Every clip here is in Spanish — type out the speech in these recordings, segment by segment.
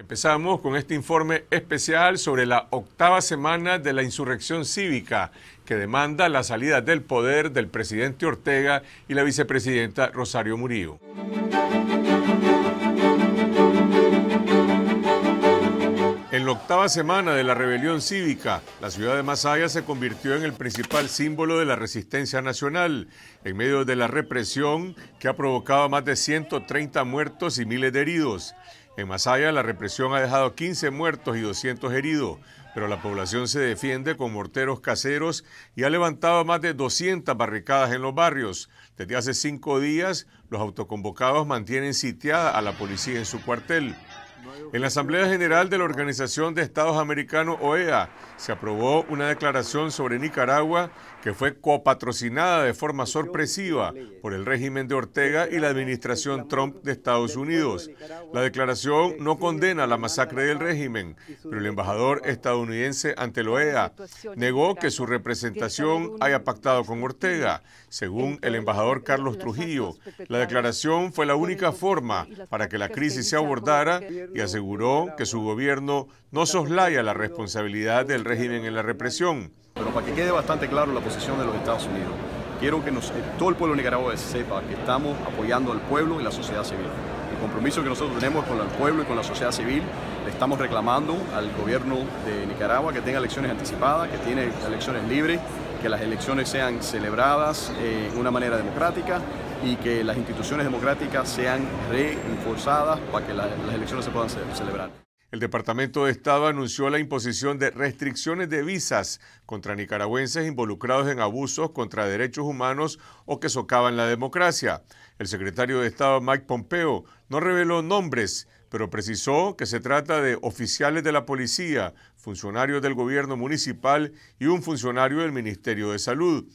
Empezamos con este informe especial sobre la octava semana de la insurrección cívica que demanda la salida del poder del presidente Ortega y la vicepresidenta Rosario Murillo. En la octava semana de la rebelión cívica, la ciudad de Masaya se convirtió en el principal símbolo de la resistencia nacional, en medio de la represión que ha provocado más de 130 muertos y miles de heridos. En Masaya la represión ha dejado 15 muertos y 200 heridos, pero la población se defiende con morteros caseros y ha levantado más de 200 barricadas en los barrios. Desde hace cinco días, los autoconvocados mantienen sitiada a la policía en su cuartel. En la Asamblea General de la Organización de Estados Americanos, OEA, se aprobó una declaración sobre Nicaragua que fue copatrocinada de forma sorpresiva por el régimen de Ortega y la administración Trump de Estados Unidos. La declaración no condena la masacre del régimen, pero el embajador estadounidense ante la OEA negó que su representación haya pactado con Ortega. Según el embajador Carlos Trujillo, la declaración fue la única forma para que la crisis se abordara y aseguró que su gobierno no soslaya la responsabilidad del régimen en la represión. Pero para que quede bastante claro la posición de los Estados Unidos, quiero que eh, todo el pueblo nicaragüense sepa que estamos apoyando al pueblo y la sociedad civil. El compromiso que nosotros tenemos con el pueblo y con la sociedad civil, le estamos reclamando al gobierno de Nicaragua que tenga elecciones anticipadas, que tiene elecciones libres que las elecciones sean celebradas de eh, una manera democrática y que las instituciones democráticas sean reforzadas para que las elecciones se puedan celebrar. El Departamento de Estado anunció la imposición de restricciones de visas contra nicaragüenses involucrados en abusos contra derechos humanos o que socavan la democracia. El secretario de Estado Mike Pompeo no reveló nombres, pero precisó que se trata de oficiales de la policía, funcionarios del gobierno municipal y un funcionario del Ministerio de Salud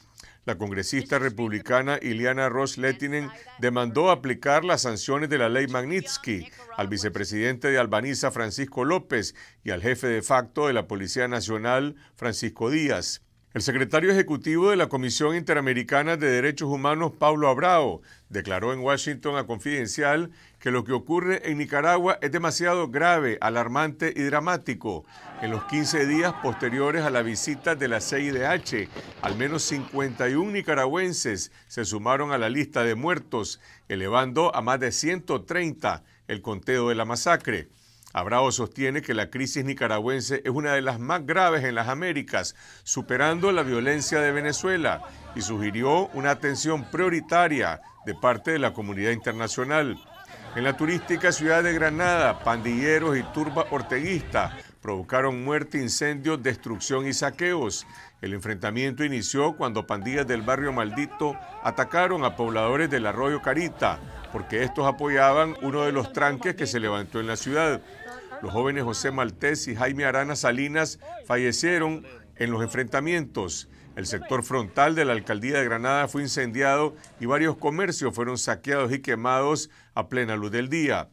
la congresista republicana Ileana Ross Lettinen demandó aplicar las sanciones de la ley Magnitsky al vicepresidente de Albaniza Francisco López y al jefe de facto de la Policía Nacional Francisco Díaz. El secretario ejecutivo de la Comisión Interamericana de Derechos Humanos, Pablo Abrao, declaró en Washington a Confidencial que lo que ocurre en Nicaragua es demasiado grave, alarmante y dramático. En los 15 días posteriores a la visita de la CIDH, al menos 51 nicaragüenses se sumaron a la lista de muertos, elevando a más de 130 el conteo de la masacre. Abrao sostiene que la crisis nicaragüense es una de las más graves en las Américas, superando la violencia de Venezuela, y sugirió una atención prioritaria de parte de la comunidad internacional. En la turística ciudad de Granada, pandilleros y turba orteguista provocaron muerte, incendios, destrucción y saqueos. El enfrentamiento inició cuando pandillas del barrio maldito atacaron a pobladores del arroyo Carita, porque estos apoyaban uno de los tranques que se levantó en la ciudad. Los jóvenes José Maltés y Jaime Arana Salinas fallecieron en los enfrentamientos. El sector frontal de la alcaldía de Granada fue incendiado y varios comercios fueron saqueados y quemados a plena luz del día.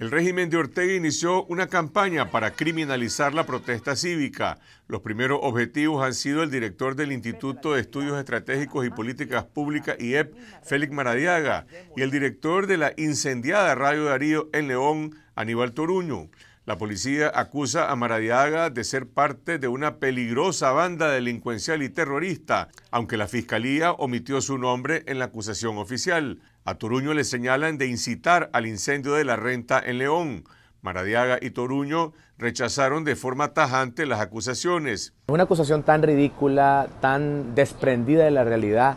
El régimen de Ortega inició una campaña para criminalizar la protesta cívica. Los primeros objetivos han sido el director del Instituto de Estudios Estratégicos y Políticas Públicas, IEP, Félix Maradiaga, y el director de la incendiada Radio Darío en León, Aníbal Toruño. La policía acusa a Maradiaga de ser parte de una peligrosa banda delincuencial y terrorista, aunque la fiscalía omitió su nombre en la acusación oficial. A Toruño le señalan de incitar al incendio de la renta en León. Maradiaga y Toruño rechazaron de forma tajante las acusaciones. Una acusación tan ridícula, tan desprendida de la realidad,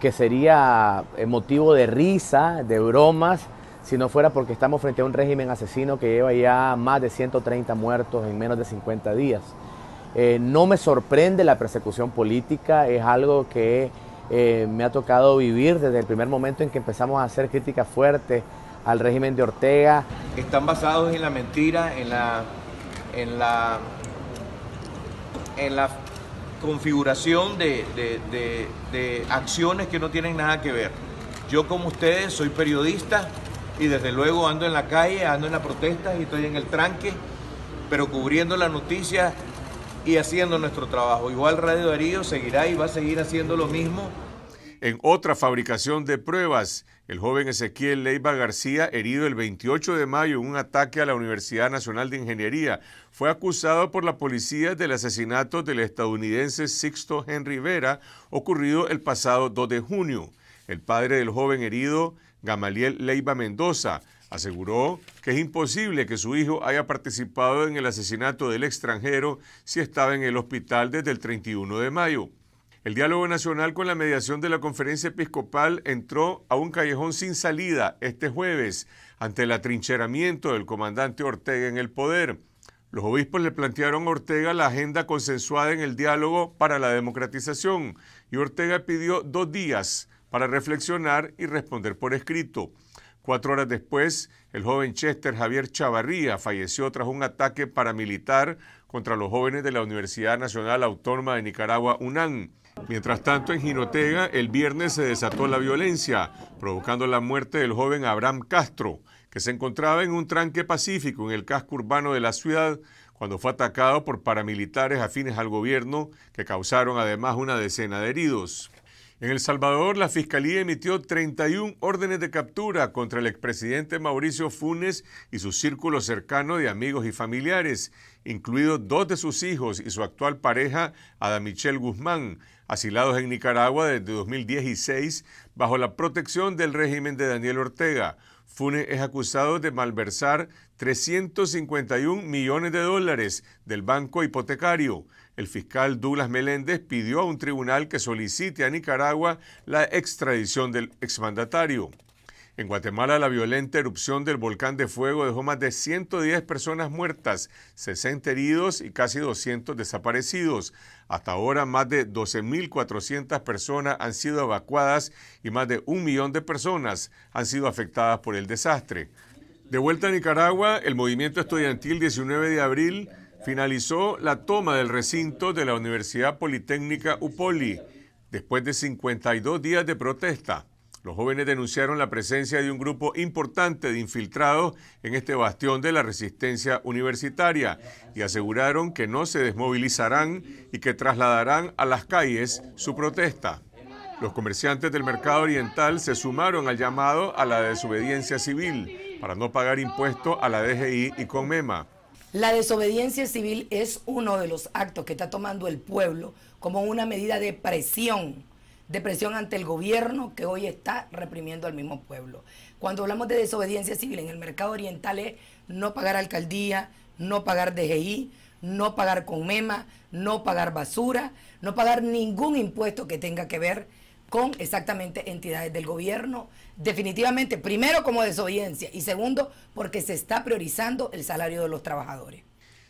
que sería eh, motivo de risa, de bromas si no fuera porque estamos frente a un régimen asesino que lleva ya más de 130 muertos en menos de 50 días. Eh, no me sorprende la persecución política, es algo que eh, me ha tocado vivir desde el primer momento en que empezamos a hacer críticas fuertes al régimen de Ortega. Están basados en la mentira, en la, en la, en la configuración de acciones que no tienen nada que ver. Yo como ustedes soy periodista, y desde luego ando en la calle, ando en la protesta y estoy en el tranque, pero cubriendo la noticia y haciendo nuestro trabajo. Igual Radio Darío seguirá y va a seguir haciendo lo mismo. En otra fabricación de pruebas, el joven Ezequiel Leiva García, herido el 28 de mayo en un ataque a la Universidad Nacional de Ingeniería, fue acusado por la policía del asesinato del estadounidense Sixto Henry Vera, ocurrido el pasado 2 de junio. El padre del joven herido, Gamaliel Leiva Mendoza, aseguró que es imposible que su hijo haya participado en el asesinato del extranjero si estaba en el hospital desde el 31 de mayo. El diálogo nacional con la mediación de la conferencia episcopal entró a un callejón sin salida este jueves ante el atrincheramiento del comandante Ortega en el poder. Los obispos le plantearon a Ortega la agenda consensuada en el diálogo para la democratización y Ortega pidió dos días para reflexionar y responder por escrito. Cuatro horas después, el joven Chester Javier Chavarría falleció tras un ataque paramilitar contra los jóvenes de la Universidad Nacional Autónoma de Nicaragua, UNAM. Mientras tanto, en Jinotega, el viernes se desató la violencia, provocando la muerte del joven Abraham Castro, que se encontraba en un tranque pacífico en el casco urbano de la ciudad cuando fue atacado por paramilitares afines al gobierno, que causaron además una decena de heridos. En El Salvador, la Fiscalía emitió 31 órdenes de captura contra el expresidente Mauricio Funes y su círculo cercano de amigos y familiares, incluidos dos de sus hijos y su actual pareja, Ada Michelle Guzmán, asilados en Nicaragua desde 2016 bajo la protección del régimen de Daniel Ortega. Funes es acusado de malversar 351 millones de dólares del banco hipotecario el fiscal Douglas Meléndez pidió a un tribunal que solicite a Nicaragua la extradición del exmandatario. En Guatemala, la violenta erupción del volcán de fuego dejó más de 110 personas muertas, 60 heridos y casi 200 desaparecidos. Hasta ahora, más de 12.400 personas han sido evacuadas y más de un millón de personas han sido afectadas por el desastre. De vuelta a Nicaragua, el movimiento estudiantil 19 de abril finalizó la toma del recinto de la Universidad Politécnica UPOLI después de 52 días de protesta. Los jóvenes denunciaron la presencia de un grupo importante de infiltrados en este bastión de la resistencia universitaria y aseguraron que no se desmovilizarán y que trasladarán a las calles su protesta. Los comerciantes del mercado oriental se sumaron al llamado a la desobediencia civil para no pagar impuestos a la DGI y CONMEMA. La desobediencia civil es uno de los actos que está tomando el pueblo como una medida de presión, de presión ante el gobierno que hoy está reprimiendo al mismo pueblo. Cuando hablamos de desobediencia civil en el mercado oriental es no pagar alcaldía, no pagar DGI, no pagar con MEMA, no pagar basura, no pagar ningún impuesto que tenga que ver con exactamente entidades del gobierno, definitivamente, primero como desobediencia y segundo porque se está priorizando el salario de los trabajadores.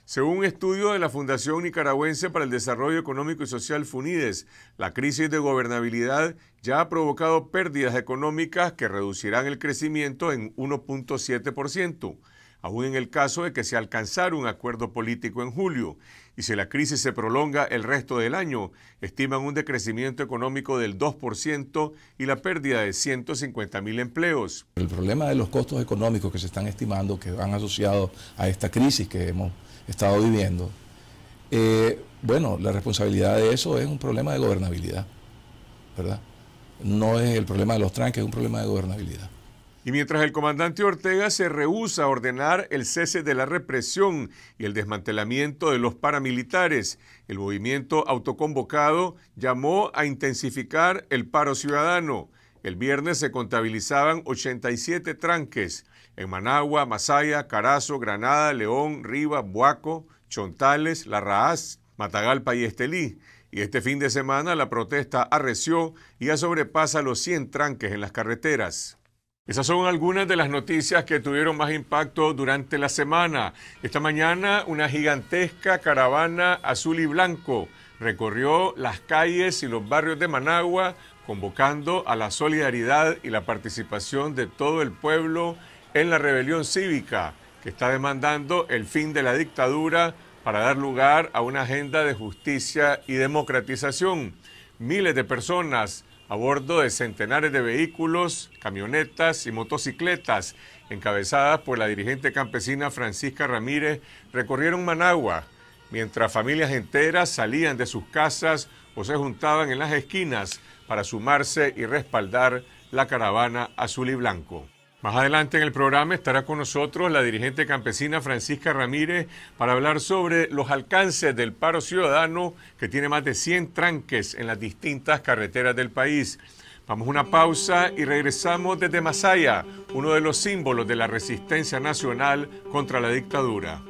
Según un estudio de la Fundación Nicaragüense para el Desarrollo Económico y Social FUNIDES, la crisis de gobernabilidad ya ha provocado pérdidas económicas que reducirán el crecimiento en 1.7% aún en el caso de que se alcanzara un acuerdo político en julio. Y si la crisis se prolonga el resto del año, estiman un decrecimiento económico del 2% y la pérdida de 150 mil empleos. El problema de los costos económicos que se están estimando, que van asociados a esta crisis que hemos estado viviendo, eh, bueno, la responsabilidad de eso es un problema de gobernabilidad, ¿verdad? No es el problema de los tranques, es un problema de gobernabilidad. Y mientras el comandante Ortega se rehúsa a ordenar el cese de la represión y el desmantelamiento de los paramilitares, el movimiento autoconvocado llamó a intensificar el paro ciudadano. El viernes se contabilizaban 87 tranques en Managua, Masaya, Carazo, Granada, León, Riva, Buaco, Chontales, La Raaz, Matagalpa y Estelí. Y este fin de semana la protesta arreció y ya sobrepasa los 100 tranques en las carreteras. Esas son algunas de las noticias que tuvieron más impacto durante la semana. Esta mañana una gigantesca caravana azul y blanco recorrió las calles y los barrios de Managua convocando a la solidaridad y la participación de todo el pueblo en la rebelión cívica que está demandando el fin de la dictadura para dar lugar a una agenda de justicia y democratización. Miles de personas a bordo de centenares de vehículos, camionetas y motocicletas, encabezadas por la dirigente campesina Francisca Ramírez, recorrieron Managua, mientras familias enteras salían de sus casas o se juntaban en las esquinas para sumarse y respaldar la caravana azul y blanco. Más adelante en el programa estará con nosotros la dirigente campesina Francisca Ramírez para hablar sobre los alcances del paro ciudadano que tiene más de 100 tranques en las distintas carreteras del país. Vamos a una pausa y regresamos desde Masaya, uno de los símbolos de la resistencia nacional contra la dictadura.